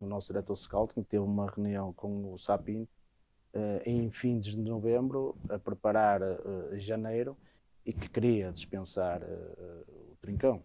o nosso diretor Scouting teve uma reunião com o Sapin uh, em fins de novembro, a preparar uh, janeiro, e que queria dispensar eh, o Trincão.